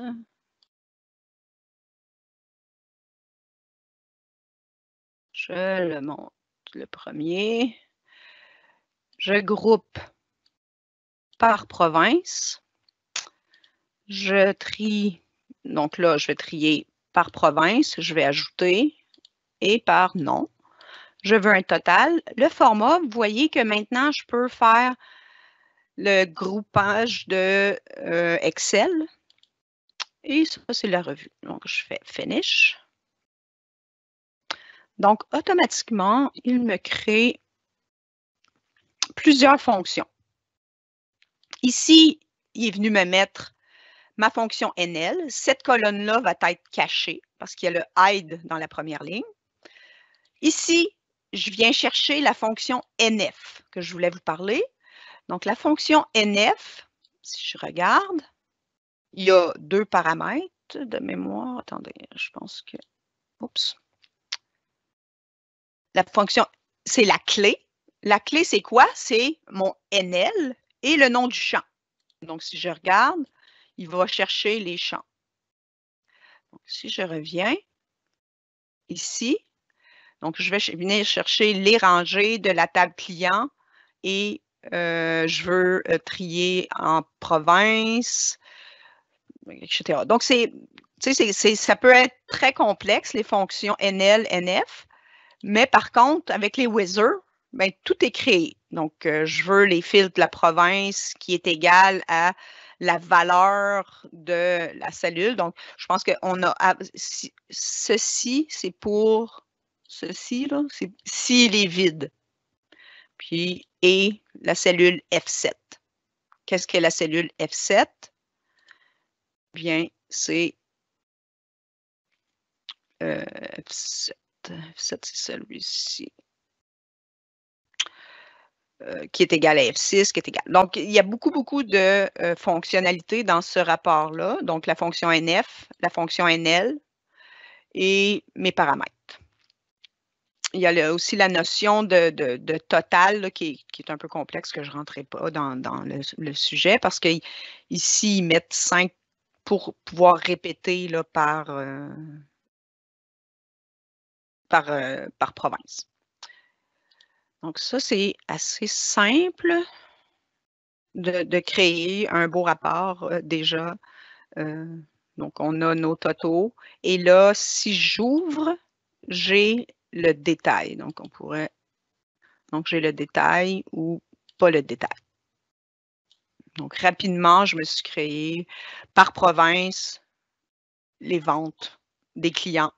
Je le monte le premier. Je groupe par province. Je trie, donc là, je vais trier par province. Je vais ajouter et par nom, Je veux un total. Le format, vous voyez que maintenant, je peux faire le groupage de euh, Excel. Et ça, c'est la revue. Donc, je fais Finish. Donc, automatiquement, il me crée plusieurs fonctions. Ici, il est venu me mettre ma fonction NL. Cette colonne-là va être cachée parce qu'il y a le hide dans la première ligne. Ici, je viens chercher la fonction NF que je voulais vous parler. Donc, la fonction NF, si je regarde, il y a deux paramètres de mémoire. Attendez, je pense que... Oups. La fonction, c'est la clé. La clé, c'est quoi? C'est mon NL et le nom du champ. Donc, si je regarde, il va chercher les champs. Donc, si je reviens ici, donc, je vais venir chercher les rangées de la table client et euh, je veux euh, trier en province, etc. Donc, ça peut être très complexe, les fonctions NL, NF, mais par contre, avec les wizards, ben, tout est créé. Donc, euh, je veux les filtres de la province qui est égal à la valeur de la cellule. Donc, je pense qu'on a. Ah, ceci, c'est pour ceci, là, c'est s'il est vide. Puis, et la cellule F7. Qu'est-ce qu'est la cellule F7? Bien, c'est F7. Euh, F7, c'est celui-ci. Euh, qui est égal à F6, qui est égal. Donc, il y a beaucoup, beaucoup de euh, fonctionnalités dans ce rapport-là. Donc, la fonction NF, la fonction NL et mes paramètres il y a aussi la notion de, total qui, est un peu complexe, que je ne rentrerai pas dans, le, sujet, parce qu'ici, ils mettent 5 pour pouvoir répéter là, par, euh, par, euh, par province. Donc ça, c'est assez simple de, créer un beau rapport euh, déjà. donc, on a nos totaux. Et là, si j'ouvre, j'ai le détail. Donc, on pourrait. Donc, j'ai le détail ou pas le détail. Donc, rapidement, je me suis créé par province les ventes des clients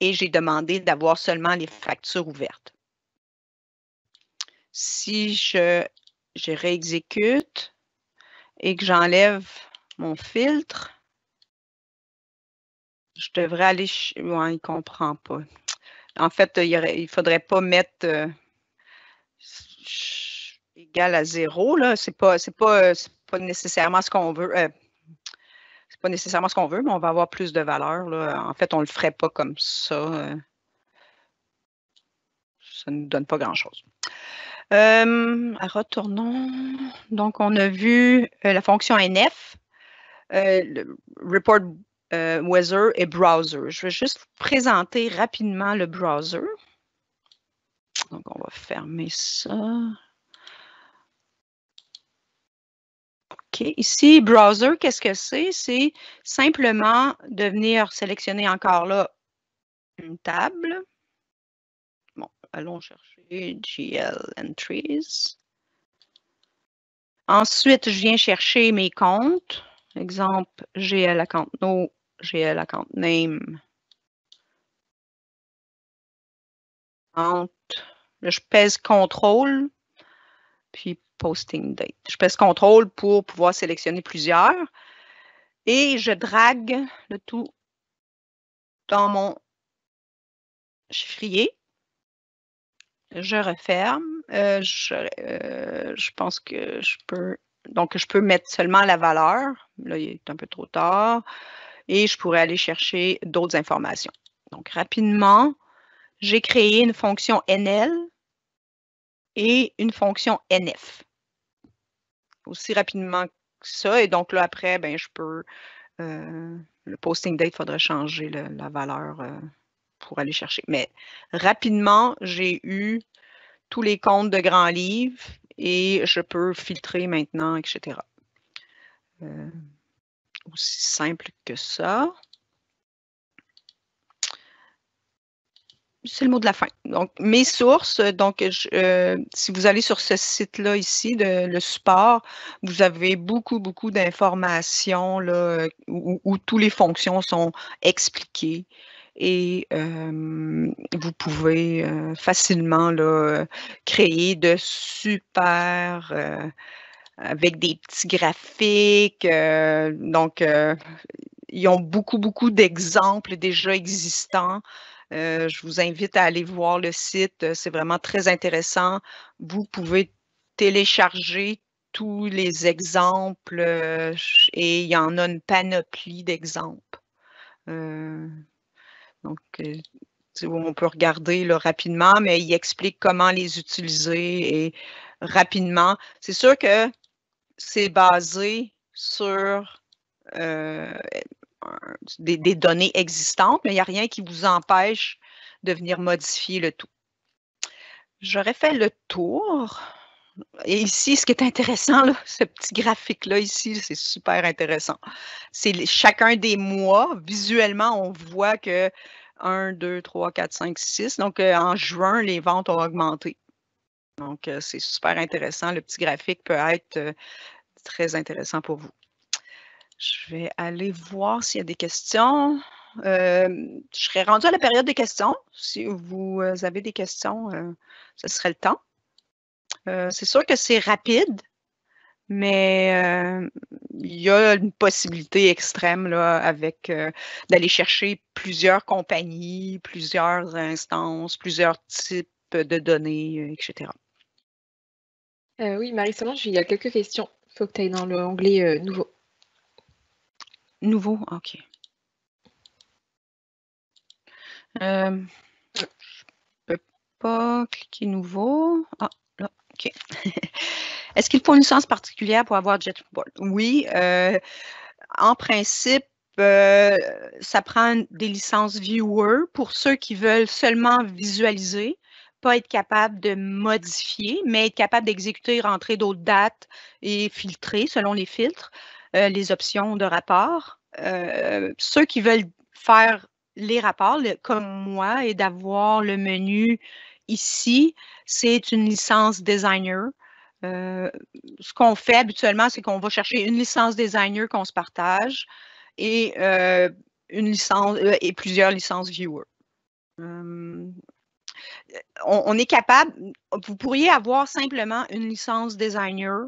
et j'ai demandé d'avoir seulement les factures ouvertes. Si je, réexécute et que j'enlève mon filtre, je devrais aller... Ouais, il ne comprend pas. En fait, il ne faudrait pas mettre euh, égal à zéro. Ce n'est pas, pas, euh, pas, nécessairement ce qu'on veut. Euh, c'est pas nécessairement ce qu'on veut, mais on va avoir plus de valeur. En fait, on ne le ferait pas comme ça. Ça ne donne pas grand-chose. retournons. Donc, on a vu la fonction NF. report euh, Weather et Browser. Je vais juste vous présenter rapidement le browser. Donc, on va fermer ça. OK. Ici, browser, qu'est-ce que c'est? C'est simplement de venir sélectionner encore là une table. Bon, allons chercher GL Entries. Ensuite, je viens chercher mes comptes. Exemple, GL account no, GL account name. Là, je pèse contrôle, puis posting date. Je pèse contrôle pour pouvoir sélectionner plusieurs et je drague le tout dans mon chiffrier. Je referme. Euh, je, euh, je pense que je peux. Donc, je peux mettre seulement la valeur. Là, il est un peu trop tard. Et je pourrais aller chercher d'autres informations. Donc, rapidement, j'ai créé une fonction NL et une fonction NF. Aussi rapidement que ça. Et donc là, après, ben, je peux. Euh, le posting date, il faudrait changer la valeur euh, pour aller chercher. Mais rapidement, j'ai eu tous les comptes de grands livres et je peux filtrer maintenant, etc. Euh, aussi simple que ça. C'est le mot de la fin. Donc, mes sources, donc euh, si vous allez sur ce site-là ici, de, le support, vous avez beaucoup, beaucoup d'informations où, où, toutes les fonctions sont expliquées et euh, vous pouvez facilement là, créer de super avec des petits graphiques. Euh, donc, euh, ils ont beaucoup, beaucoup d'exemples déjà existants. Euh, je vous invite à aller voir le site. C'est vraiment très intéressant. Vous pouvez télécharger tous les exemples et il y en a une panoplie d'exemples. donc, on peut regarder rapidement, mais il explique comment les utiliser et rapidement. C'est sûr que c'est basé sur euh, des, données existantes, mais il n'y a rien qui vous empêche de venir modifier le tout. J'aurais fait le tour. Et ici, ce qui est intéressant, ce petit graphique-là ici, c'est super intéressant. C'est chacun des mois, visuellement, on voit que 1, 2, 3, 4, 5, 6. Donc, euh, en juin, les ventes ont augmenté. Donc, euh, c'est super intéressant. Le petit graphique peut être euh, très intéressant pour vous. Je vais aller voir s'il y a des questions. Euh, je serai rendu à la période des questions. Si vous avez des questions, ce serait le temps. c'est sûr que c'est rapide, mais il y a une possibilité extrême là, avec d'aller chercher plusieurs compagnies, plusieurs instances, plusieurs types de données, etc. Euh, oui, Marie-Solange, il y a quelques questions. Il Faut que tu ailles dans l'onglet euh, nouveau. Nouveau? OK. Euh, je ne peux pas cliquer nouveau. Ah, là, OK. Est-ce qu'il faut une licence particulière pour avoir JetBoard? Oui, en principe, ça prend des licences viewer pour ceux qui veulent seulement visualiser pas être capable de modifier, mais être capable d'exécuter, rentrer d'autres dates et filtrer selon les filtres, euh, les options de rapport. Euh, ceux qui veulent faire les rapports comme moi et d'avoir le menu ici, c'est une licence designer. Euh, ce qu'on fait habituellement, c'est qu'on va chercher une licence designer qu'on se partage et une licence et plusieurs licences viewer on, est capable, vous pourriez avoir simplement une licence designer,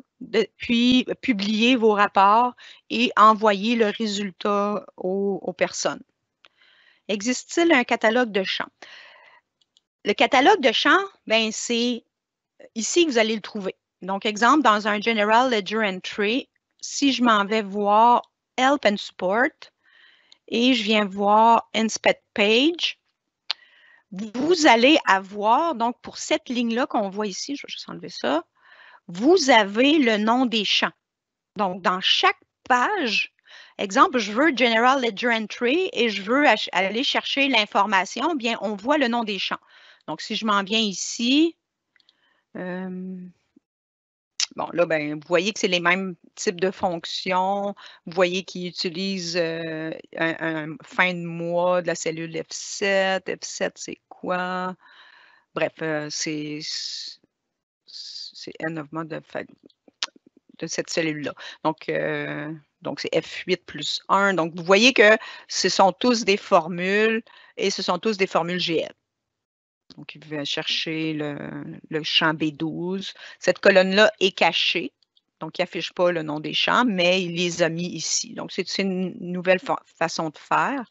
puis publier vos rapports et envoyer le résultat aux, personnes. Existe-t-il un catalogue de champs? Le catalogue de champs, ben c'est ici que vous allez le trouver. Donc, exemple, dans un General Ledger Entry, si je m'en vais voir Help and Support et je viens voir Inspect Page, vous allez avoir, donc pour cette ligne-là qu'on voit ici, je vais juste enlever ça, vous avez le nom des champs. Donc, dans chaque page, exemple, je veux General Ledger Entry et je veux aller chercher l'information, bien, on voit le nom des champs. Donc, si je m'en viens ici, euh, Bon, là, ben, vous voyez que c'est les mêmes types de fonctions. Vous voyez qu'ils utilisent euh, un, fin de mois de la cellule F7. F7, c'est quoi? Bref, euh, c'est N of de, cette cellule-là. Donc, euh, donc c'est F8 plus 1. Donc, vous voyez que ce sont tous des formules et ce sont tous des formules GL. Donc, il veut chercher le, champ B12. Cette colonne-là est cachée. Donc, il n'affiche pas le nom des champs, mais il les a mis ici. Donc, c'est une nouvelle façon de faire.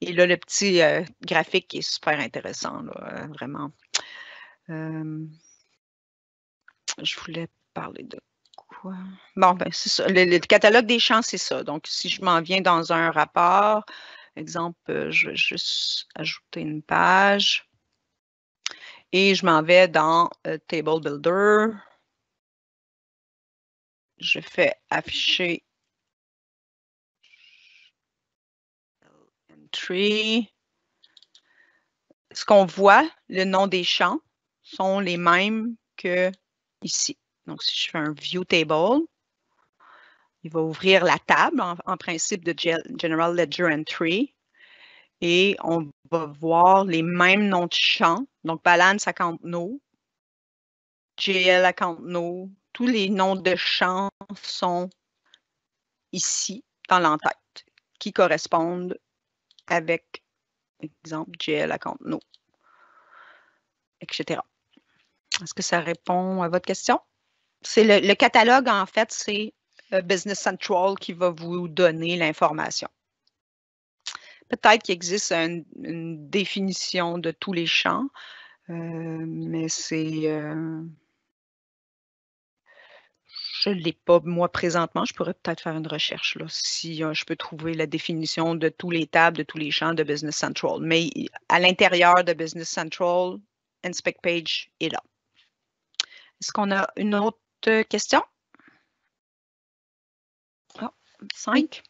Et là, le petit euh, graphique qui est super intéressant, euh, vraiment. Euh, je voulais parler de quoi? Bon, ben, c'est ça. Le, le, catalogue des champs, c'est ça. Donc, si je m'en viens dans un rapport, exemple, je vais juste ajouter une page. Et je m'en vais dans euh, Table Builder. Je fais afficher entry. Ce qu'on voit, le nom des champs sont les mêmes que ici. Donc, si je fais un View Table, il va ouvrir la table en principe de General Ledger Entry et on va voir les mêmes noms de champs. Donc, Balance Account No, JL Account No, tous les noms de champs sont ici dans l'entête qui correspondent avec, exemple, JL Account No, etc. Est-ce que ça répond à votre question? C'est le catalogue, en fait, c'est euh, Business Central qui va vous donner l'information peut-être qu'il existe une, définition de tous les champs, euh, mais c'est. Euh, je ne l'ai pas moi présentement. Je pourrais peut-être faire une recherche là, si euh, je peux trouver la définition de tous les tables, de tous les champs de Business Central. Mais à l'intérieur de Business Central, Inspect Page est là. Est-ce qu'on a une autre question? Ah, cinq.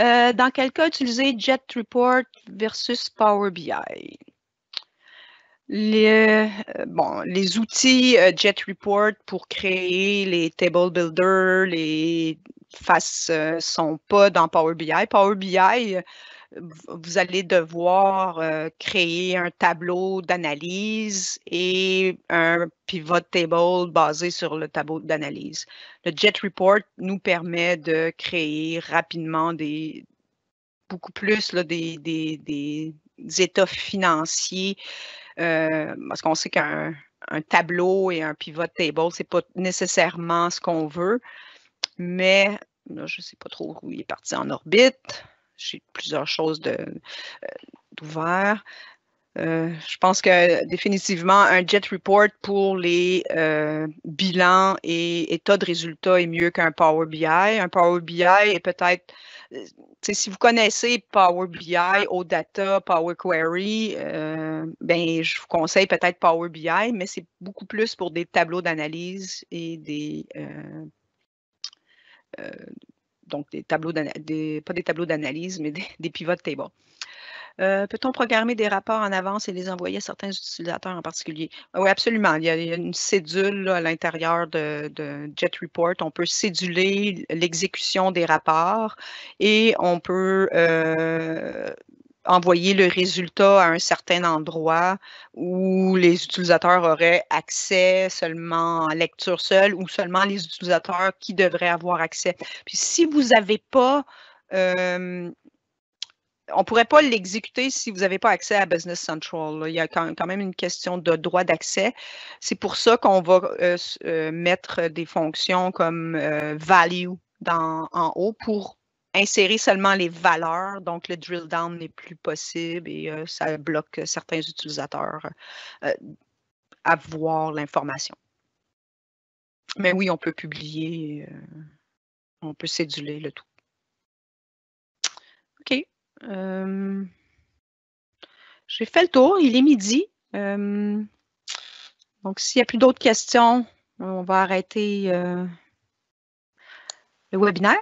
Euh, dans quel cas utiliser JetReport versus Power BI? Euh, les, outils euh, JetReport pour créer les table builders, les faces ne sont pas dans Power BI. Power BI, vous allez devoir euh, créer un tableau d'analyse et un pivot table basé sur le tableau d'analyse. Le JET Report nous permet de créer rapidement beaucoup plus des, états financiers euh, parce qu'on sait qu'un tableau et un pivot table, ce n'est pas nécessairement ce qu'on veut, mais là, je ne sais pas trop où il est parti en orbite j'ai plusieurs choses euh, d'ouvert. Euh, je pense que définitivement, un JET report pour les euh, bilans et état de résultats est mieux qu'un Power BI. Un Power BI est peut-être, si vous connaissez Power BI, OData, Power Query, ben, je vous conseille peut-être Power BI, mais c'est beaucoup plus pour des tableaux d'analyse et des donc des tableaux des, pas des tableaux d'analyse, mais des, des pivot tables. Euh, peut-on programmer des rapports en avance et les envoyer à certains utilisateurs en particulier? Oui, absolument. Il y a, une cédule à l'intérieur de, JetReport. On peut céduler l'exécution des rapports et on peut euh, envoyer le résultat à un certain endroit où les utilisateurs auraient accès seulement en lecture seule ou seulement les utilisateurs qui devraient avoir accès. Puis si vous n'avez pas, on ne pourrait pas l'exécuter si vous n'avez pas accès à Business Central. Il y a quand même une question de droit d'accès. C'est pour ça qu'on va euh, euh, mettre des fonctions comme euh, value dans, en haut pour insérer seulement les valeurs, donc le drill down n'est plus possible et euh, ça bloque certains utilisateurs à euh, voir l'information. Mais oui, on peut publier, euh, on peut céduler le tout. OK. J'ai fait le tour, il est midi. donc, s'il n'y a plus d'autres questions, on va arrêter le webinaire.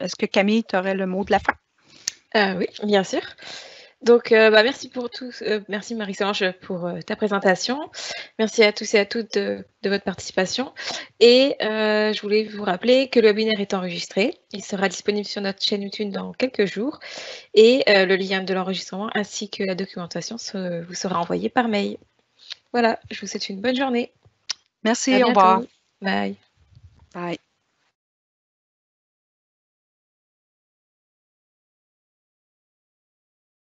Est-ce que Camille, tu aurais le mot de la fin? Euh, oui, bien sûr. Donc, euh, bah, merci pour tout. Euh, merci Marie-Solange pour ta présentation. Merci à tous et à toutes de, votre participation. Et je voulais vous rappeler que le webinaire est enregistré. Il sera disponible sur notre chaîne YouTube dans quelques jours. Et le lien de l'enregistrement ainsi que la documentation vous sera envoyé par mail. Voilà, je vous souhaite une bonne journée. Merci, au revoir. Bye. Bye.